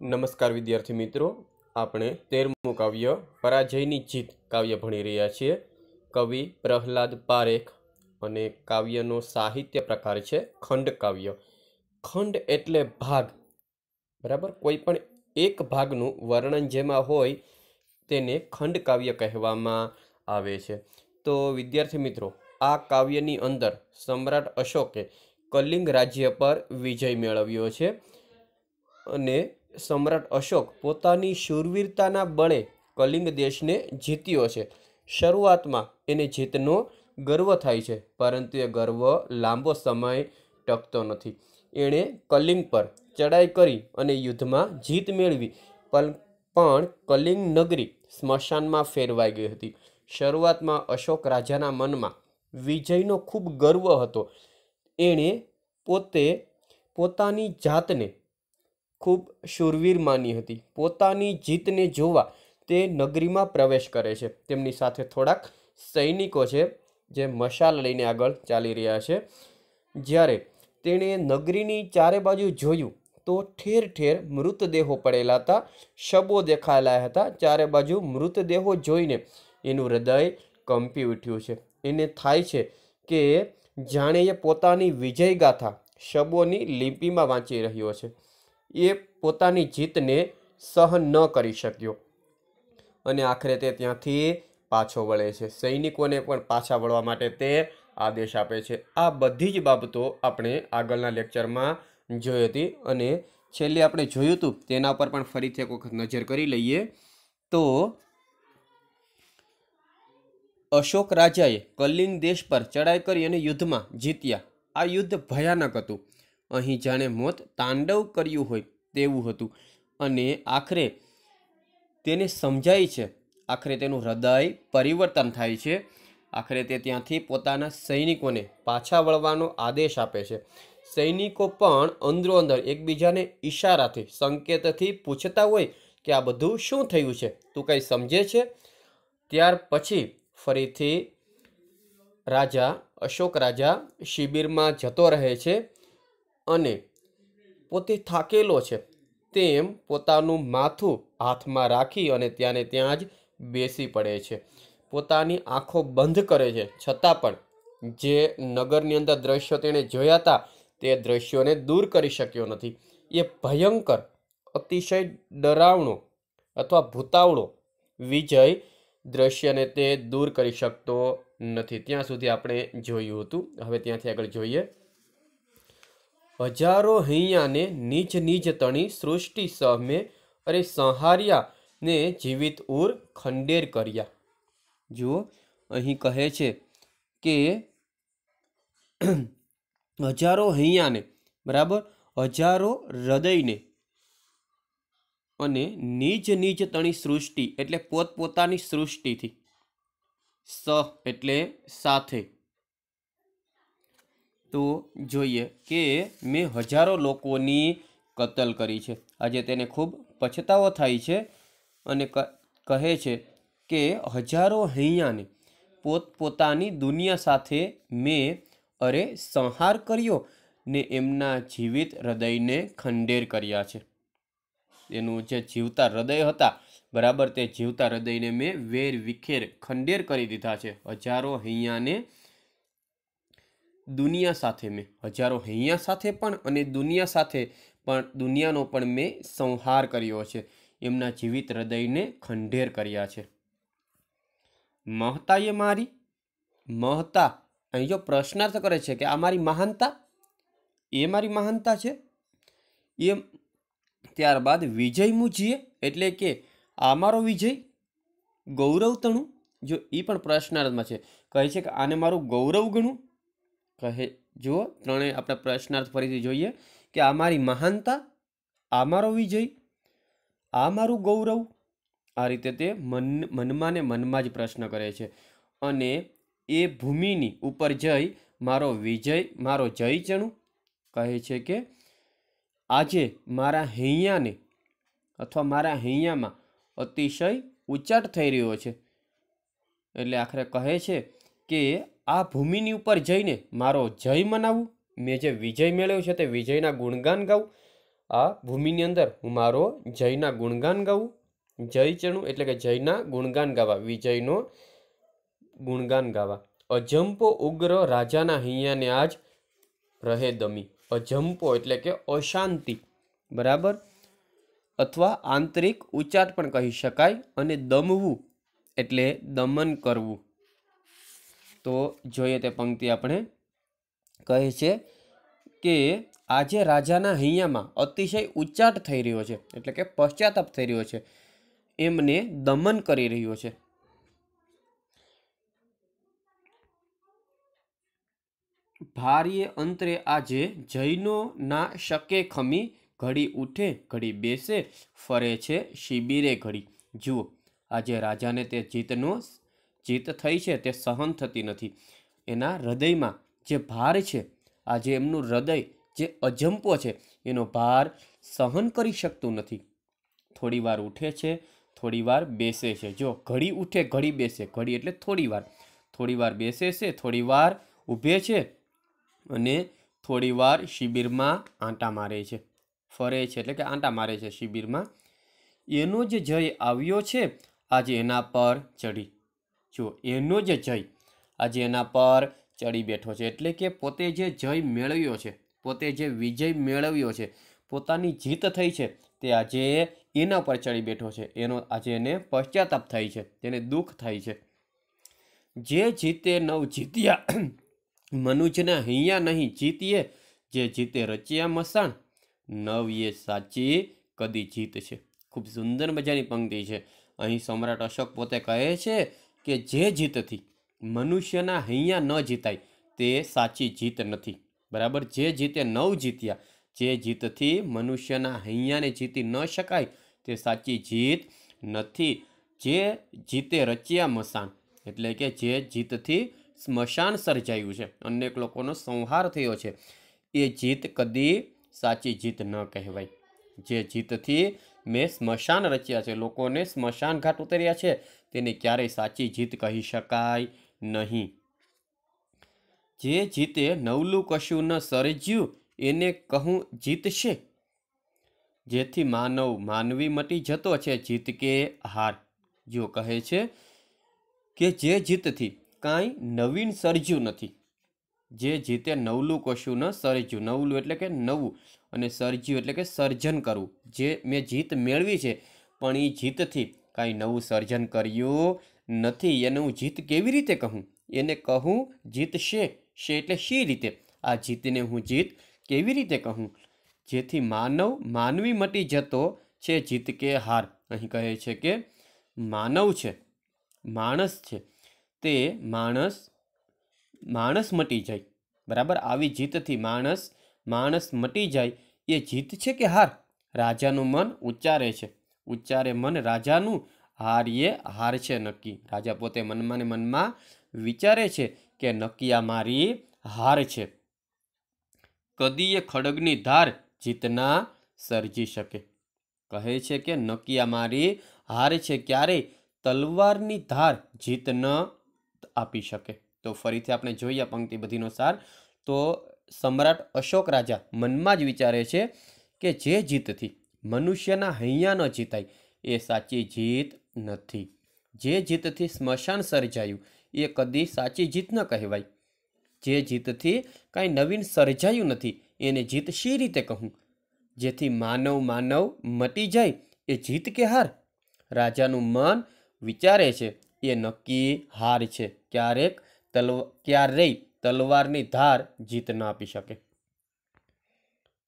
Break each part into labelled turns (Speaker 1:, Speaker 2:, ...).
Speaker 1: નમસ્કાર વિદ્યાર્થી મિત્રો આપણે તેરમું કાવ્ય પરાજયની જીત કાવ્ય ભણી રહ્યા છીએ કવિ પ્રહલાદ પારેખ અને કાવ્યનો સાહિત્ય પ્રકાર છે ખંડ કાવ્ય ખંડ એટલે ભાગ બરાબર કોઈ પણ એક ભાગનું વર્ણન જેમાં હોય તેને ખંડ કાવ્ય કહેવામાં આવે છે તો વિદ્યાર્થી મિત્રો આ કાવ્યની અંદર સમ્રાટ અશોકે કલિંગ રાજ્ય પર વિજય મેળવ્યો છે અને સમ્રાટ અશોક પોતાની શૂરવીરતાના બળે કલિંગ દેશને જીત્યો છે શરૂઆતમાં એને જીતનો ગર્વ થાય છે પરંતુ એ ગર્વ લાંબો સમય ટકતો નથી એણે કલિંગ પર ચડાઈ કરી અને યુદ્ધમાં જીત મેળવી પણ કલિંગ નગરી સ્મશાનમાં ફેરવાઈ ગઈ હતી શરૂઆતમાં અશોક રાજાના મનમાં વિજયનો ખૂબ ગર્વ હતો એણે પોતે પોતાની જાતને ખૂબ શૂરવીર માની હતી પોતાની જીતને જોવા તે નગરીમાં પ્રવેશ કરે છે તેમની સાથે થોડાક સૈનિકો છે જે મશાલ લઈને આગળ ચાલી રહ્યા છે જ્યારે તેણે નગરીની ચારે બાજુ જોયું તો ઠેર ઠેર મૃતદેહો પડેલા હતા શબો દેખાયેલા હતા ચારે બાજુ મૃતદેહો જોઈને એનું હૃદય કંપી ઉઠ્યું છે એને થાય છે કે જાણે એ પોતાની વિજય ગાથા શબોની લિપિમાં વાંચી રહ્યો છે એ પોતાની જીતને સહન ન કરી શક્યો અને આખરે તે ત્યાંથી પાછો વળે છે સૈનિકોને પણ પાછા વળવા માટે તે આદેશ આપે છે આ બધી જ બાબતો આપણે આગળના લેક્ચરમાં જોઈ હતી અને છેલ્લે આપણે જોયું હતું તેના પર પણ ફરીથી એક વખત નજર કરી લઈએ તો અશોક રાજાએ કલિંગ દેશ પર ચડાઈ કરી અને યુદ્ધમાં જીત્યા આ યુદ્ધ ભયાનક હતું અહીં જાણે મોત તાંડવ કર્યું હોય તેવું હતું અને આખરે તેને સમજાય છે આખરે તેનું હૃદય પરિવર્તન થાય છે આખરે તે ત્યાંથી પોતાના સૈનિકોને પાછા વળવાનો આદેશ આપે છે સૈનિકો પણ અંદરો અંદર એકબીજાને ઈશારાથી સંકેતથી પૂછતા હોય કે આ બધું શું થયું છે તું કંઈ સમજે છે ત્યાર પછી ફરીથી રાજા અશોક રાજા શિબિરમાં જતો રહે છે અને પોતે થાકેલો છે તેમ પોતાનું માથું હાથમાં રાખી અને ત્યાંને ત્યાં જ બેસી પડે છે પોતાની આંખો બંધ કરે છે છતાં પણ જે નગરની અંદર દ્રશ્યો તેણે જોયા હતા તે દ્રશ્યોને દૂર કરી શક્યો નથી એ ભયંકર અતિશય ડરાવણો અથવા ભૂતાવળો વિજય દ્રશ્યને તે દૂર કરી શકતો નથી ત્યાં સુધી આપણે જોયું હતું હવે ત્યાંથી આગળ જોઈએ હજારો હૈયાને નીચ નીચ તણી સૃષ્ટિ સહમે અરે સંહાર્યા ને જીવિત ઉર ખંડેર કર્યા જુઓ અહીં કહે છે કે હજારો હૈયાને બરાબર હજારો હૃદયને અને નીચ નીચ તણી સૃષ્ટિ એટલે પોતપોતાની સૃષ્ટિથી સ એટલે સાથે તો જોઈએ કે મેં હજારો લોકોની કતલ કરી છે આજે તેને ખૂબ પછતાવો થાય છે અને કહે છે કે હજારો હૈયાને પોતપોતાની દુનિયા સાથે મેં અરે સંહાર કર્યો ને એમના જીવિત હૃદયને ખંડેર કર્યા છે એનું જે જીવતા હૃદય હતા બરાબર તે જીવતા હૃદયને મેં વેર વિખેર ખંડેર કરી દીધા છે હજારો હૈયાને દુનિયા સાથે મેં હજારો હૈયા સાથે પણ અને દુનિયા સાથે પણ દુનિયાનો પણ મેં સંહાર કર્યો છે એમના જીવિત હૃદયને ખંડેર કર્યા છે મહતાએ મારી મહતા અહીં જો પ્રશ્નાર્થ કરે છે કે આ મારી મહાનતા એ મારી મહાનતા છે એ ત્યારબાદ વિજય મુજીએ એટલે કે આ મારો વિજય ગૌરવતણું જો એ પણ પ્રશ્નાર્થમાં છે કહે છે કે આને મારું ગૌરવ ગણું કહે જુઓ ત્રણેય આપણે પ્રશ્નાર્થ ફરીથી જોઈએ કે આ મારી મહાનતા આ મારો વિજય આ મારું ગૌરવ આ રીતે તે મન મનમાં ને મનમાં જ પ્રશ્ન કરે છે અને એ ભૂમિની ઉપર જઈ મારો વિજય મારો જયચણું કહે છે કે આજે મારા હૈયાને અથવા મારા હૈયામાં અતિશય ઉચાટ થઈ રહ્યો છે એટલે આખરે કહે છે કે આ ભૂમિની ઉપર જઈને મારો જય મનાવું મેં જે વિજય મેળવ્યો છે તે વિજયના ગુણગાન ગાઉં આ ભૂમિની અંદર હું મારો જયના ગુણગાન ગાઉં જય ચણું એટલે કે જયના ગુણગાન ગાવા વિજયનો ગુણગાન ગાવા અજંપો ઉગ્ર રાજાના હૈયાને આજ રહે દમી અજંપો એટલે કે અશાંતિ બરાબર અથવા આંતરિક ઉચાટ પણ કહી શકાય અને દમવું એટલે દમન કરવું તો જોઈએ તે પંક્તિ આપણે કહે છે કે આજે રાજાના હૈયામાં અતિશય ઉચ્ચાટ થઈ રહ્યો છે એટલે કે પશ્ચાતાપ થઈ રહ્યો છે એમને દમન કરી રહ્યો છે ભાર્ય અંતરે આજે જૈનો ના શકે ખમી ઘડી ઉઠે ઘડી બેસે ફરે છે શિબિરે ઘડી જુઓ આજે રાજાને તે જીતનો જીત થઈ છે તે સહન થતી નથી એના હૃદયમાં જે ભાર છે આજે એમનું હૃદય જે અજંપો છે એનો ભાર સહન કરી શકતું નથી થોડીવાર ઉઠે છે થોડીવાર બેસે છે જો ઘડી ઉઠે ઘડી બેસે ઘડી એટલે થોડીવાર થોડીવાર બેસે છે થોડીવાર ઊભે છે અને થોડીવાર શિબિરમાં આંટા મારે છે ફરે છે એટલે કે આંટા મારે છે શિબિરમાં એનો જે જય આવ્યો છે આજે એના પર ચડી જો એનો જે જય આજે એના પર ચડી બેઠો છે એટલે કે પોતે જે જય મેળવ્યો છે પોતે જે વિજય મેળવ્યો છે પોતાની જીત થઈ છે તે આજે એના પર ચડી બેઠો છે એનો આજે એને પશ્ચાતાપ થાય છે તેને દુઃખ થાય છે જે જીતે નવ જીત્યા મનુજના હૈયા નહીં જીતીએ જે જીતે રચ્યા મસાણ નવ એ સાચી કદી જીત છે ખૂબ સુંદર મજાની પંક્તિ છે અહીં સમ્રાટ અશોક પોતે કહે છે કે જે જીતથી મનુષ્યના હૈયા ન જીતાય તે સાચી જીત નથી બરાબર જે જીતે નવ જીત્યા જે જીતથી મનુષ્યના હૈયાને જીતી ન શકાય તે સાચી જીત નથી જે જીતે રચ્યા મસાન એટલે કે જે જીતથી સ્મશાન સર્જાયું છે અનેક લોકોનો સંહાર થયો છે એ જીત કદી સાચી જીત ન કહેવાય જે જીતથી મેં સ્મશાન રચ્યા છે લોકોને સ્મશાન ઘાટ ઉતર્યા છે તેને ક્યારેય સાચી જીત કહી શકાય નહીં જે જીતે નવલું કશું ન સર્જ્યું એને કહું જીતશે જેથી માનવ માનવી મટી જતો છે જીત કે હાર જો કહે છે કે જે જીતથી કાંઈ નવીન સર્જ્યું નથી જે જીતે નવલું કશું ન સર્જ્યું નવલું એટલે કે નવું અને સર્જ્યું એટલે કે સર્જન કરવું જે મેં જીત મેળવી છે પણ એ જીતથી કાંઈ નવું સર્જન કર્યું નથી એને હું જીત કેવી રીતે કહું એને કહું જીત શે શે એટલે શી રીતે આ જીતને હું જીત કેવી રીતે કહું જેથી માનવ માનવી મટી જતો છે જીત કે હાર અહીં કહે છે કે માનવ છે માણસ છે તે માણસ માણસ મટી જાય બરાબર આવી જીતથી માણસ માણસ મટી જાય એ જીત છે કે હાર રાજાનું મન ઉચ્ચારે છે ઉચ્ચારે મન રાજાનું હાર એ હાર છે નક્કી રાજા પોતે મનમાં ને મનમાં વિચારે છે કે નક્કી આ મારી હાર છે કદી એ ખડગની ધાર જીતના સર્જી શકે કહે છે કે નક્કી આ મારી હાર છે ક્યારેય તલવારની ધાર જીત ન આપી શકે તો ફરીથી આપણે જોઈએ પંક્તિ બધીનો સાર તો સમ્રાટ અશોક રાજા મનમાં જ વિચારે છે કે જે જીતથી મનુષ્યના હૈયા ન જીતાય એ સાચી જીત નથી જે જીતથી સ્મશાન સર્જાયું એ કદી સાચી જીત ન કહેવાય જે જીતથી કાંઈ નવીન સર્જાયું નથી એને જીત શી રીતે કહું જેથી માનવ માનવ મટી જાય એ જીત કે હાર રાજાનું મન વિચારે છે એ નક્કી હાર છે ક્યારેક તલવ ક્યારેય તલવારની ધાર જીત ન આપી શકે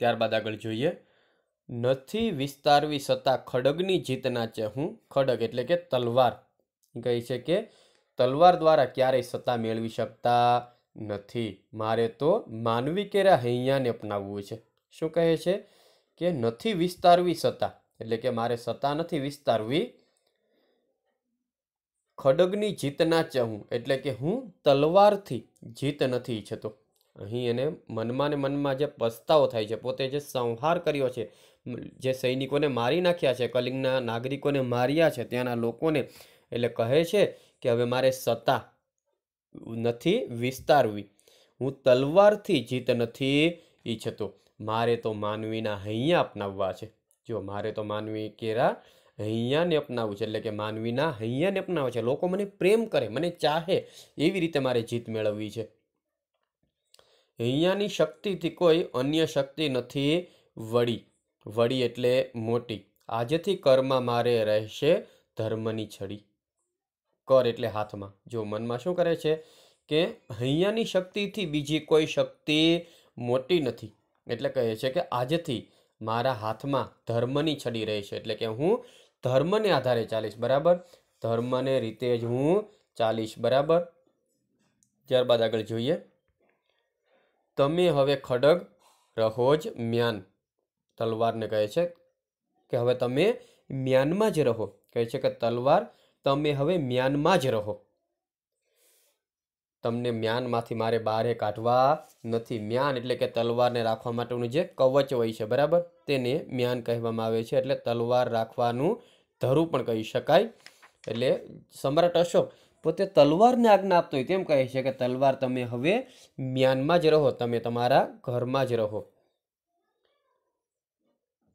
Speaker 1: ત્યારબાદ આગળ જોઈએ નથી વિસ્તારવી સત્તા ખડગની જીતના છે હું ખડગ એટલે કે તલવાર કહે છે કે તલવાર દ્વારા ક્યારેય સત્તા મેળવી શકતા નથી મારે તો માનવી કેરા હૈયાને અપનાવવું છે શું કહે છે કે નથી વિસ્તારવી સત્તા એટલે કે મારે સત્તા નથી વિસ્તારવી ખડગની જીત ના ચાહું એટલે કે હું તલવારથી જીત નથી ઈચ્છતો અહીં એને મનમાં ને મનમાં જે પસ્તાવો થાય છે પોતે જે સંહાર કર્યો છે જે સૈનિકોને મારી નાખ્યા છે કલિંગના નાગરિકોને માર્યા છે ત્યાંના લોકોને એટલે કહે છે કે હવે મારે સત્તા નથી વિસ્તારવી હું તલવારથી જીત નથી ઈચ્છતો મારે તો માનવીના હૈયા અપનાવવા છે જો મારે તો માનવી કેરા હૈયાને અપનાવું છે એટલે કે માનવીના હૈયાને અપનાવે છે લોકો મને પ્રેમ કરે મને ચાહે એવી રીતે મારે જીત મેળવવી છે હૈયાની શક્તિથી કોઈ અન્ય શક્તિ નથી વડી વડી એટલે મોટી આજેથી કરમાં મારે રહેશે ધર્મની છડી કર એટલે હાથમાં જો મનમાં શું કરે છે કે હૈયાની શક્તિથી બીજી કોઈ શક્તિ મોટી નથી એટલે કહે છે કે આજથી મારા હાથમાં ધર્મની છડી રહેશે એટલે કે હું ધર્મને આધારે ચાલીશ બરાબર ધર્મને રીતે જ હું ચાલીશ બરાબર ત્યારબાદ આગળ જોઈએ તમે હવે ખડગ રહો જ મ્યાન તલવારને કહે છે કે હવે તમે મ્યાનમાં જ રહો કહે છે કે તલવાર તમે હવે મ્યાનમાં જ રહો તમને મ્યાનમાંથી મારે બહારે કાઢવા નથી મ્યાન એટલે કે તલવારને રાખવા માટેનું જે કવચ હોય છે બરાબર તેને મ્યાન કહેવામાં આવે છે એટલે તલવાર રાખવાનું ધરું પણ કહી શકાય એટલે સમ્રાટ અશોક પોતે તલવારને આજ્ઞા આપતો હોય તેમ કહે છે કે તલવાર તમે હવે મ્યાનમાં જ રહો તમે તમારા ઘરમાં જ રહો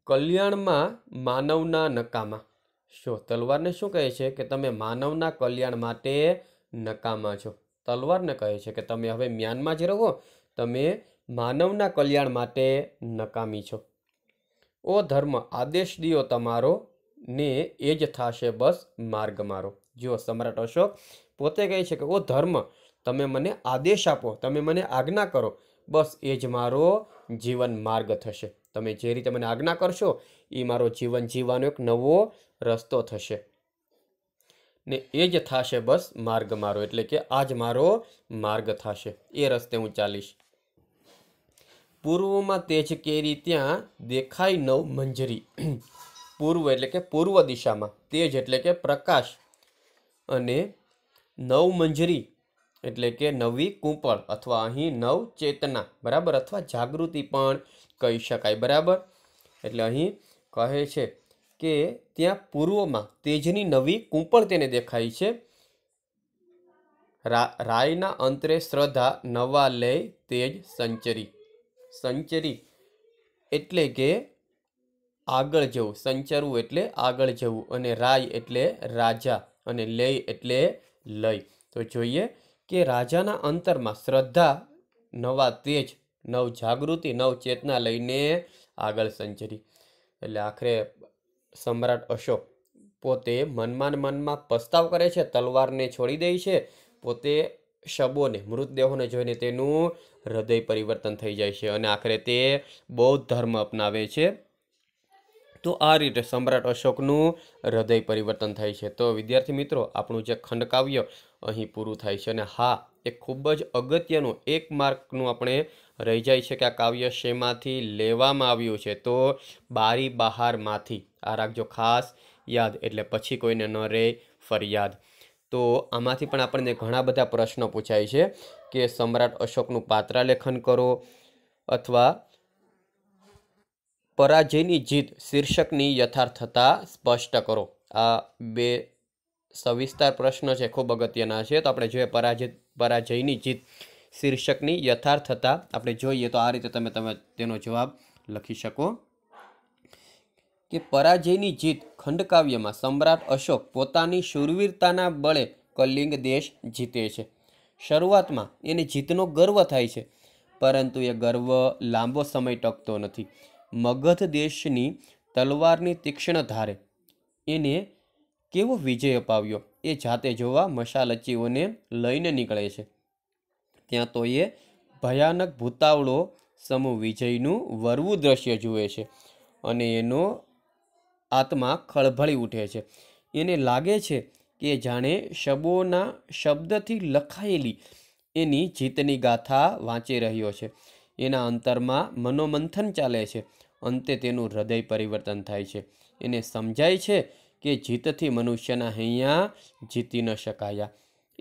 Speaker 1: કલ્યાણમાં માનવના નકામા શું તલવારને શું કહે છે કે તમે માનવના કલ્યાણ માટે નકામા છો તલવારને કહે છે કે તમે હવે મ્યાનમાં જ રહો તમે માનવના કલ્યાણ માટે નકામી છો ઓ ધર્મ આદેશ દિયો તમારો ને એ જ થશે બસ માર્ગ મારો જો સમ્રાટ અશોક પોતે કહે છે કે ઓ ધર્મ તમે મને આદેશ આપો તમે મને આજ્ઞા કરો બસ એ જ મારો જીવન માર્ગ થશે તમે જે રીતે મને આજ્ઞા કરશો એ મારો જીવન જીવવાનો એક નવો રસ્તો થશે ને એ જ થશે બસ માર્ગ મારો એટલે કે આ જ મારો માર્ગ થશે એ રસ્તે હું ચાલીશ પૂર્વમાં તેજ કેરી ત્યાં દેખાય નવ મંજરી પૂર્વ એટલે કે પૂર્વ દિશામાં તેજ એટલે કે પ્રકાશ અને નવ મંજરી એટલે કે નવી કૂંપળ અથવા અહીં નવ ચેતના બરાબર અથવા જાગૃતિ પણ કહી શકાય બરાબર એટલે અહીં કહે છે કે ત્યાં પૂર્વમાં તેજની નવી કૂંપણ તેને દેખાય છે રાયના અંતરે શ્રદ્ધા નવા લય તેજ સંચરી સંચરી એટલે કે આગળ જવું સંચરવું એટલે આગળ જવું અને રાય એટલે રાજા અને લય એટલે લય તો જોઈએ કે રાજાના અંતરમાં શ્રદ્ધા નવા તેજ નવ જાગૃતિ નવ ચેતના લઈને આગળ સંચરી એટલે આખરે સમ્રાટ અશોક પોતે મનમાં મનમાં પસ્તાવ કરે છે તલવારને છોડી દે છે પોતે શબોને મૃતદેહોને જોઈને તેનું હૃદય પરિવર્તન થઈ જાય છે અને આખરે તે બૌદ્ધ ધર્મ અપનાવે છે તો આ રીતે સમ્રાટ અશોકનું હૃદય પરિવર્તન થાય છે તો વિદ્યાર્થી મિત્રો આપણું જે ખંડકાવ્ય અહીં પૂરું થાય છે અને હા એ ખૂબ જ અગત્યનું એક માર્કનું આપણે રહી જાય છે કે આ કાવ્ય શેમાંથી લેવામાં આવ્યું છે તો બારી બહારમાંથી આ રાખજો ખાસ યાદ એટલે પછી કોઈને ન રહે ફરિયાદ તો આમાંથી પણ આપણને ઘણા બધા પ્રશ્નો પૂછાય છે કે સમ્રાટ અશોકનું પાત્રાલેખન કરો અથવા પરાજયની જીત શીર્ષકની યથાર્થતા સ્પષ્ટ કરો આ બે સવિસ્તાર પ્રશ્ન છે ખૂબ અગત્યના છે તો આપણે જોઈએ પરાજય પરાજયની જીત શીર્ષકની યથાર્થતા આપણે જોઈએ તો આ રીતે તમે તમે તેનો જવાબ લખી શકો કે પરાજયની જીત ખંડકાવ્યમાં સમ્રાટ અશોક પોતાની શૂરવીરતાના બળે કલિંગ દેશ જીતે છે શરૂઆતમાં એને જીતનો ગર્વ થાય છે પરંતુ એ ગર્વ લાંબો સમય ટકતો નથી મગધ દેશની તલવારની તીક્ષ્ણ ધારે એને કેવો વિજય અપાવ્યો એ જાતે જોવા મશાલચીઓને લઈને નીકળે છે ત્યાં તો એ ભયાનક ભૂતાવળો સમૂહ વિજયનું વરવું દ્રશ્ય જુએ છે અને એનો આત્મા ખળભળી ઉઠે છે એને લાગે છે કે જાણે શબોના શબ્દથી લખાયેલી એની જીતની ગાથા વાંચી રહ્યો છે એના અંતરમાં મનોમંથન ચાલે છે અંતે તેનું હૃદય પરિવર્તન થાય છે એને સમજાય છે કે જીતથી મનુષ્યના હૈયા જીતી ન શકાયા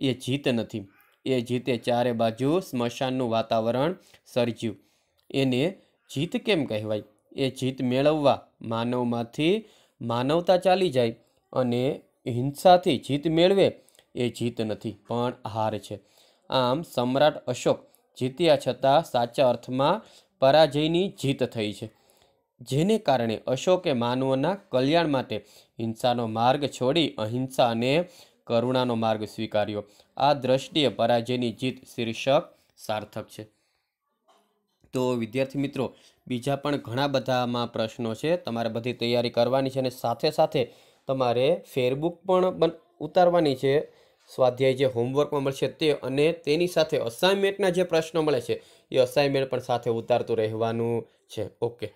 Speaker 1: એ જીત નથી એ જીતે ચારે બાજુ સ્મશાનનું વાતાવરણ સર્જ્યું એને જીત કેમ કહેવાય એ જીત મેળવવા માનવમાંથી માનવતા ચાલી જાય અને હિંસાથી જીત મેળવે એ જીત નથી પણ હાર છે આમ સમ્રાટ અશોક જીત્યા છતાં સાચા અર્થમાં પરાજયની જીત થઈ છે જેને કારણે અશોકે માનવોના કલ્યાણ માટે હિંસાનો માર્ગ છોડી અહિંસા અને કરુણાનો માર્ગ સ્વીકાર્યો આ દ્રષ્ટિએ પરાજયની જીત શીર્ષક સાર્થક છે તો વિદ્યાર્થી મિત્રો બીજા પણ ઘણા બધામાં પ્રશ્નો છે તમારે બધી તૈયારી કરવાની છે અને સાથે સાથે તમારે ફેરબુક પણ ઉતારવાની છે સ્વાધ્યાય જે હોમવર્કમાં મળશે તે અને તેની સાથે અસાઇનમેન્ટના જે પ્રશ્નો મળે છે એ અસાઇનમેન્ટ પણ સાથે ઉતારતું રહેવાનું છે ઓકે